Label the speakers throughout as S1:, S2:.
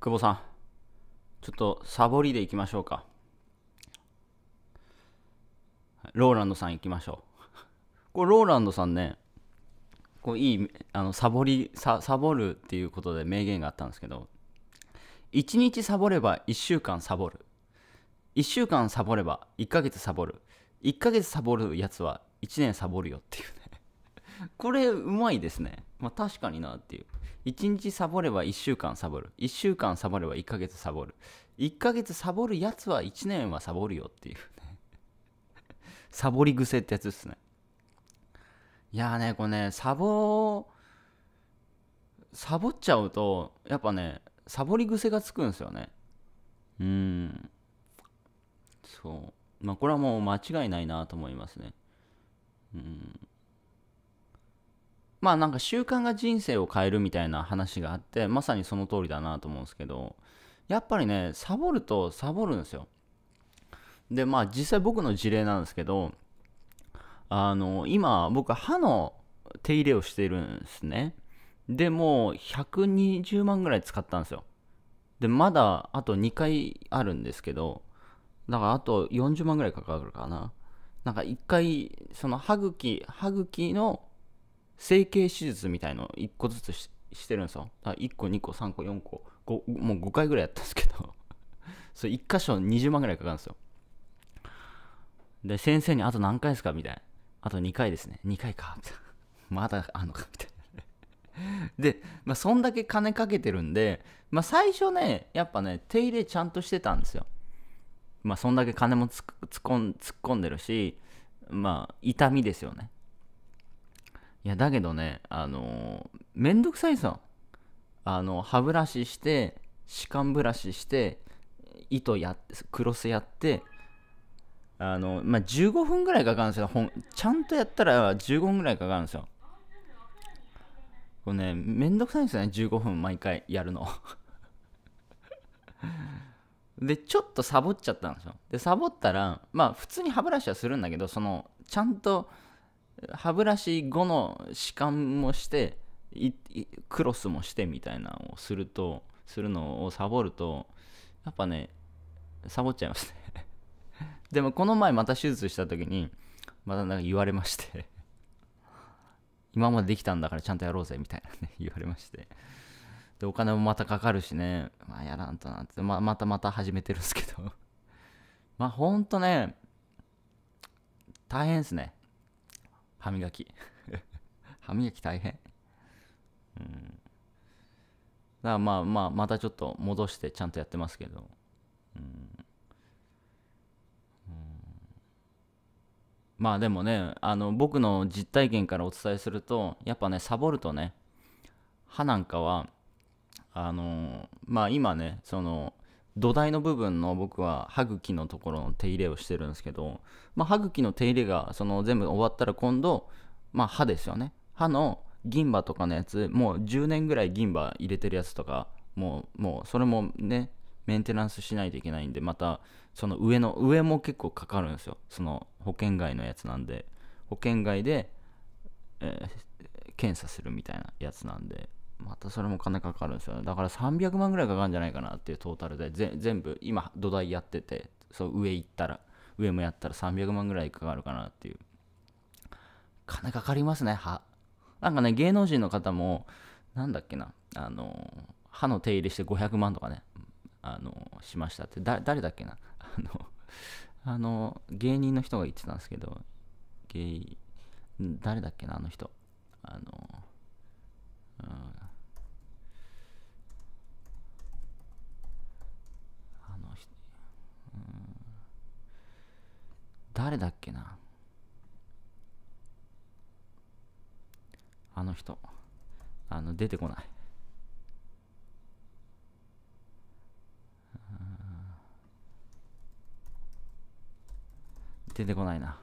S1: 久保さん、ちょっとサボりでいきましょうか。ローランドさん行きましょう。これローランドさんね、こういいあのサボりサ、サボるっていうことで名言があったんですけど、1日サボれば1週間サボる。1週間サボれば1ヶ月サボる。1ヶ月サボるやつは1年サボるよっていうね。これうまいですね。まあ確かになっていう。1日サボれば1週間サボる。1週間サボれば1ヶ月サボる。1ヶ月サボるやつは1年はサボるよっていうねサボり癖ってやつですね。いやーね、これね、サボ、サボっちゃうと、やっぱね、サボり癖がつくんですよね。うん。そう。まあ、これはもう間違いないなと思いますね。うん。まあなんか習慣が人生を変えるみたいな話があってまさにその通りだなと思うんですけどやっぱりねサボるとサボるんですよでまあ実際僕の事例なんですけどあの今僕歯の手入れをしているんですねでもう120万ぐらい使ったんですよでまだあと2回あるんですけどだからあと40万ぐらいかかるかななんか1回その歯茎歯茎の整形手術みたいのを1個ずつしてるんですよ。1個、2個、3個、4個、5もう5回ぐらいやったんですけど それ1箇所20万ぐらいかかるんですよ。で、先生にあと何回ですかみたいな。あと2回ですね。2回 か。みたいな。まだあんのかみたいな。で、まあ、そんだけ金かけてるんで、まあ、最初ね、やっぱね、手入れちゃんとしてたんですよ。まあ、そんだけ金も突っ込んでるし、まあ、痛みですよね。いや、だけどね、あのー、めんどくさいさ。あの、歯ブラシして、歯間ブラシして、糸やって、クロスやって、あの、まあ、15分ぐらいかかるんですよ。んちゃんとやったら15分ぐらいかかるんですよ。これね、めんどくさいんですよね、15分毎回やるの。で、ちょっとサボっちゃったんですよ。で、サボったら、まあ、普通に歯ブラシはするんだけど、その、ちゃんと、歯ブラシ5の歯間もしてクロスもしてみたいなのをするとするのをサボるとやっぱねサボっちゃいますね でもこの前また手術した時にまたなんか言われまして 今までできたんだからちゃんとやろうぜみたいなね 言われましてでお金もまたかかるしねまあやらんとなってままたまた始めてるんですけどまあほんとね大変ですね歯磨き 歯磨き大変うんだからまあまあまたちょっと戻してちゃんとやってますけどうんまあでもねあの僕の実体験からお伝えするとやっぱねサボるとね歯なんかはあのまあ今ねその土台の部分の僕は歯茎のところの手入れをしてるんですけど、まあ、歯茎の手入れがその全部終わったら今度、まあ、歯ですよね歯の銀歯とかのやつもう10年ぐらい銀歯入れてるやつとかもうもうそれもねメンテナンスしないといけないんでまたその上の上も結構かかるんですよその保険外のやつなんで保険外で、えー、検査するみたいなやつなんでまたそれも金かかるんですよねだから300万ぐらいかかるんじゃないかなっていうトータルで全部今土台やっててそう上行ったら上もやったら300万ぐらいかかるかなっていう金かかりますね歯なんかね芸能人の方もなんだっけなあの歯の手入れして500万とかねあのしましたって誰だっけなあのあの芸人の人が言ってたんですけど芸誰だっけなあの人あの誰だっけなあの人あの出てこない出てこないな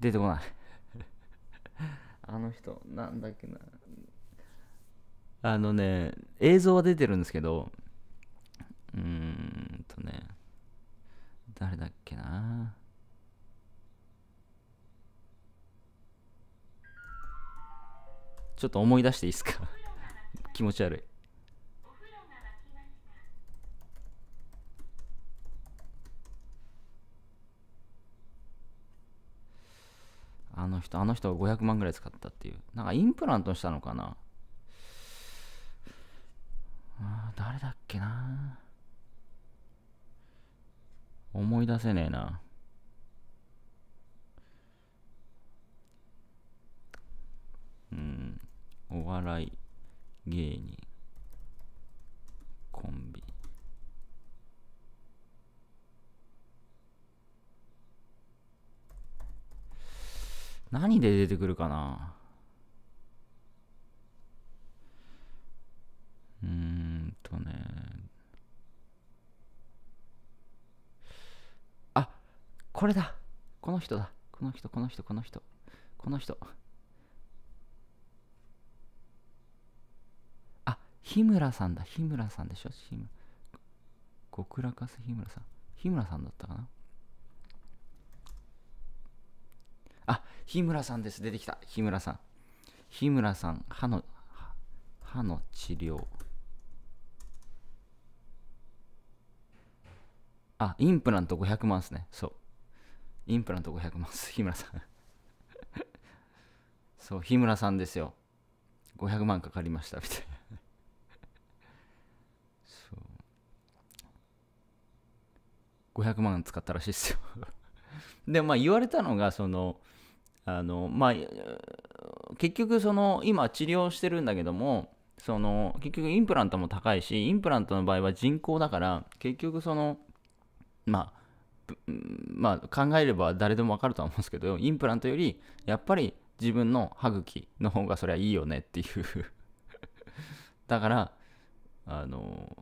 S1: 出てこない あの人なんだっけなあのね映像は出てるんですけどうん誰だっけなちょっと思い出していいですか 気持ち悪いあの人あの人が500万ぐらい使ったっていうなんかインプラントしたのかなあ誰だっけな思い出せねえな。うん、お笑い芸人コンビ。何で出てくるかなこれだこの人だこの人この人この人この人あ日村さんだ日村さんでしょ極楽か日日村さん日村さんだったかなあ日村さんです出てきた日村さん日村さん歯の歯の治療あインプラント500万ですねそうインプラント500万日村さんそう日村さんですよ500万かかりましたみたいなそう500万使ったらしいっすよでまあ言われたのがそのあのまあ結局その今治療してるんだけどもその結局インプラントも高いしインプラントの場合は人工だから結局そのまあまあ、考えれば誰でもわかるとは思うんですけど インプラントよりやっぱり自分の歯茎の方がそりゃいいよねっていう だからあの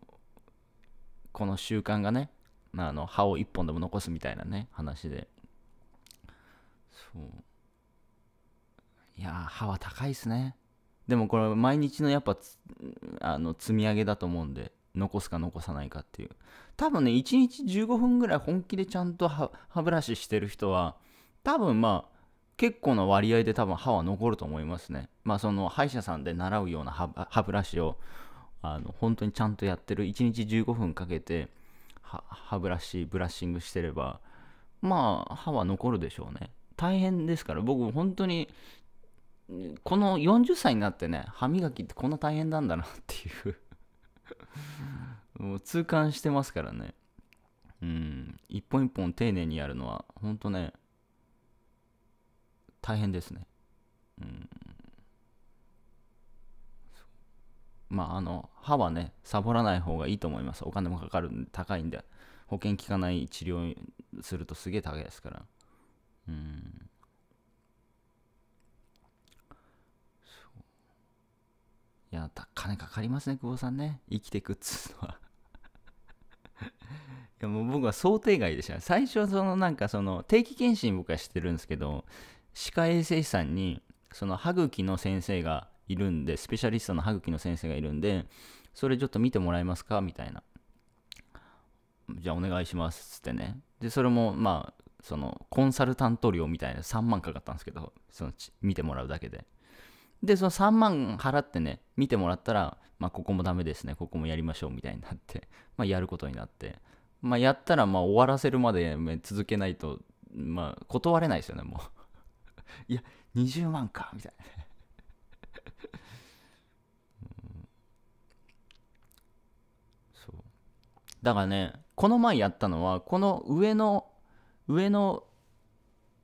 S1: この習慣がねあの歯を1本でも残すみたいなね話でそういや歯は高いっすねでもこれ毎日のやっぱあの積み上げだと思うんで残すか残さないかっていう多分ね1日15分ぐらい本気でちゃんと歯ブラシしてる人は多分まあ結構な割合で多分歯は残ると思いますねまあその歯医者さんで習うような歯ブラシをあの本当にちゃんとやってる1日15分かけて歯ブラシブラッシングしてればまあ歯は残るでしょうね大変ですから僕本当にこの40歳になってね歯磨きってこんな大変なんだなっていう もう痛感してますからね。うん、一本一本丁寧にやるのは、ほんとね、大変ですね。うん。まあ、あの、歯はね、サボらない方がいいと思います。お金もかかるんで、高いんで。保険効かない治療するとすげえ高いですから。うん。いた金かかりますね、久保さんね。生きてくっつうのは いや、もう僕は想定外でした。最初はそのなんかその定期検診僕はしてるんですけど、歯科衛生士さんに、その歯茎の先生がいるんで、スペシャリストの歯茎の先生がいるんで、それちょっと見てもらえますかみたいな。じゃあお願いしますっつってね。で、それもまあ、そのコンサルタント料みたいな3万かかったんですけど、その見てもらうだけで。で、その3万払ってね、見てもらったら、まあ、ここもダメですね、ここもやりましょうみたいになって、まあ、やることになって、まあ、やったら、まあ、終わらせるまで続けないと、まあ、断れないですよね、もう いや、20万か、みたいな そう。だからね、この前やったのは、この上の、上の、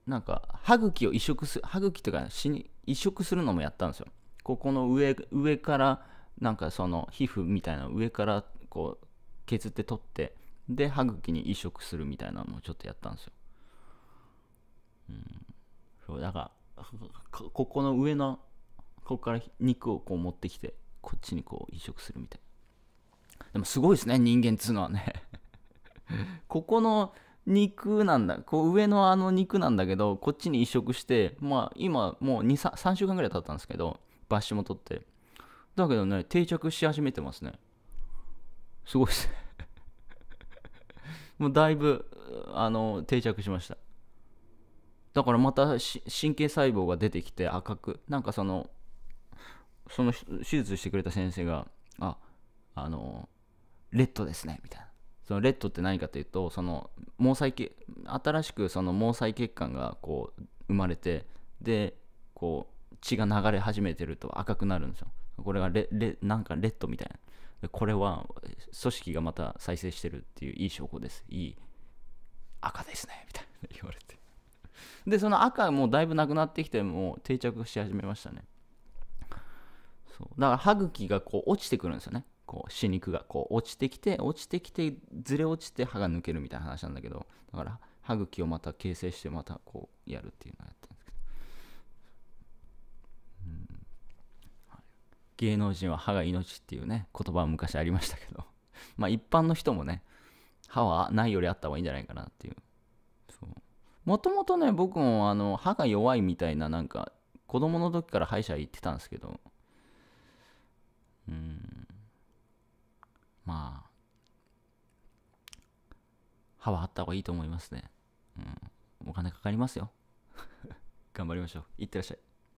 S1: なんか、歯茎を移植する、歯茎とか死に、移植するのもやったんですよ。ここの上上からなんかその皮膚みたいな上からこう削って取ってで歯茎に移植するみたいなのをちょっとやったんですよ。うん、そうだからここの上のここから肉をこう持ってきてこっちにこう移植するみたいな。でもすごいですね人間っつうのはね ここの肉なんだこう上のあの肉なんだけどこっちに移植してまあ今もう 3, 3週間ぐらい経ったんですけど抜ッも取ってだけどね定着し始めてますねすごいっすね もうだいぶあの定着しましただからまた神経細胞が出てきて赤くなんかそのその手術してくれた先生がああのレッドですねみたいなそのレッドって何かというとその毛細血新しくその毛細血管がこう生まれてでこう血が流れ始めてると赤くなるんですよこれがレレなんかレッドみたいなでこれは組織がまた再生してるっていういい証拠ですいい赤ですねみたいな言われてでその赤もだいぶなくなってきてもう定着し始めましたねそうだから歯茎がこう落ちてくるんですよねこう、歯肉がこう、落ちてきて、落ちてきて、ずれ落ちて歯が抜けるみたいな話なんだけど、だから、歯茎をまた形成して、またこう、やるっていうのをやってんですけど。うんはい、芸能人は歯が命っていうね、言葉は昔ありましたけど、まあ一般の人もね、歯はないよりあった方がいいんじゃないかなっていう。もともとね、僕もあの歯が弱いみたいな、なんか、子供の時から歯医者行ってたんですけど、うん、まあ、歯はあった方がいいと思いますね。うん。お金かかりますよ。頑張りましょう。いってらっしゃい。